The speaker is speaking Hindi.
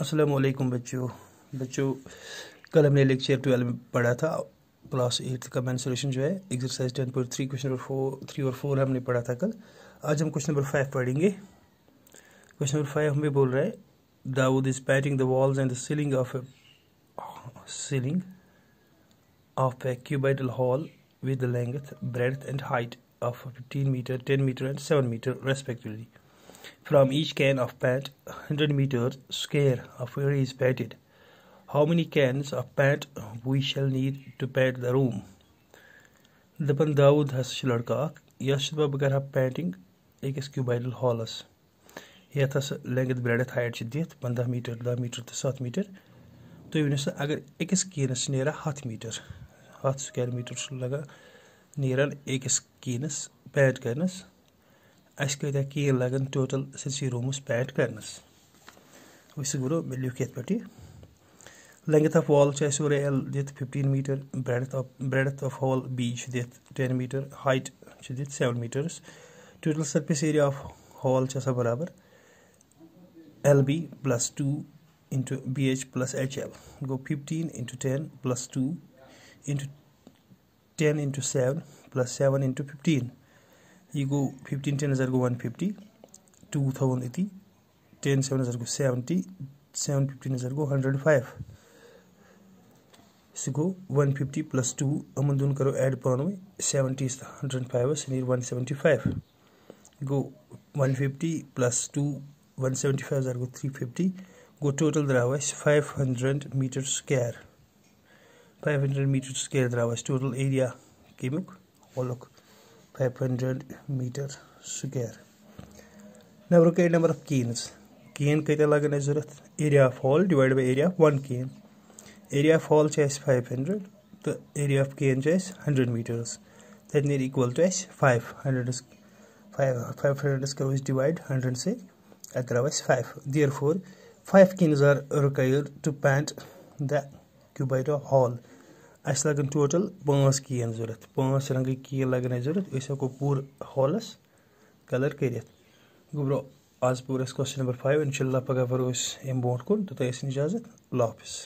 असलकुम बच्चों बच्चों कल हमने लेक्चर ट्वेल्व में पढ़ा था क्लास एट्थ का मैंसोलेशन जो है exercise ten point three question number four three और फोर हमने पढ़ा था कल आज हम क्वेश्चन नंबर फाइव पढ़ेंगे क्वेश्चन नंबर फाइव हमें बोल रहे हैं Dawood is painting the walls and the ceiling of a ceiling of a cuboidal hall with the length breadth and height of fifteen metre ten metre and seven metre respectively from each can of paint 100 meters square of area is painted. How many cans of paint we shall need to paint the room? The Daoud has لڑکا یس بہٕ بہٕ کَرٕ ہا پینٹِنٛگ أکِس کیوٗبایڈل ہالَس یَتھ ہَسا لٮ۪نٛگٕتھ برٛٮ۪ڈٕتھ ہایٹ چھِ دِتھ پنٛداہ میٖٹر دَہ میٖٹر تہٕ سَتھ میٖٹر تُہۍ ؤنِو سا اگر أکِس کیٖنَس چھِ نیران ہَتھ میٖٹر ہَتھ سُکیر میٖٹر چھُ لَگان نیران أکِس کیٖنَس پینٛٹ کَرنَس اَسہِ کۭتیٛاہ کیل لَگَن ٹوٹَل سٲرسٕے روٗمَس پیک کَرنَس أسۍ گورو مےٚ لیوٗکھ یَتھ پٮ۪ٹھ یہِ لٮ۪نٛگٕتھ آف وال چھِ اَسہِ اورَے اٮ۪ل دِتھ fifteen metre breadth of breadth of hall B چھِ دِتھ ٹٮ۪ن میٖٹر ہایٹ چھِ دِتھ سٮ۪وَن میٖٹٲرٕس total surface area of hall چھِ آسان بَرابر L B plus two into B H plus H L گوٚو fifteen into ten plus two into ten into seven plus seven into fifteen ये गो फिफ्टीन टेन हजार हजारको one fifty two thousand eighty ten seven हजार सेभेन हजारको सेभेन्टी सेभेन फिफ्टिन हजारको हन्ड्रेड फाइभ यसको वन फिफ्टी प्लस टू अमन दुन करो एड पानवे seventy hundred five hundred five है सिनियर वान सेभेन्टी गो one fifty plus two one seventy five हजार हजारको थ्री फिफ्टी गो टोटल द्रावा is five hundred metre square five hundred metre square द्रावा इज टोटल एरिया केमुक ओलुक 500 मीटर سُکیر نیٚبرُک گٔے نمبر آف کینٕز کین کۭتیٛاہ لَگَن اَسہِ ضوٚرَتھ area of hall divide by area of one can area of hall چھِ اَسہِ فایِو ہٮ۪نٛڈرنٛڈ تہٕ ایریا آف کین چھِ اَسہِ ہنٛڈرنٛڈ میٖٹٲرٕس تَتہِ نیرِ اِکوَل ٹُو اَسہِ فایِو ہنٛڈرنٛڈَس فایِو فایِو ہنٛڈرنٛڈَس کَرو أسۍ ڈِوایڈ ہنٛڈرنٛڈ سۭتۍ اَتہِ ترٛاوو اَسہِ five there four five cans are required to paint the cuboid of hall अस लगन टोटल पाँच कीन जरूरत पाँच रंग की लगन अस जरूरत पूर हॉलस कलर कर गुब्रो आज पोर क्वेश्चन नंबर फाइव इनशा पगह वो अम बो कन तोत इजाजत लाफिज़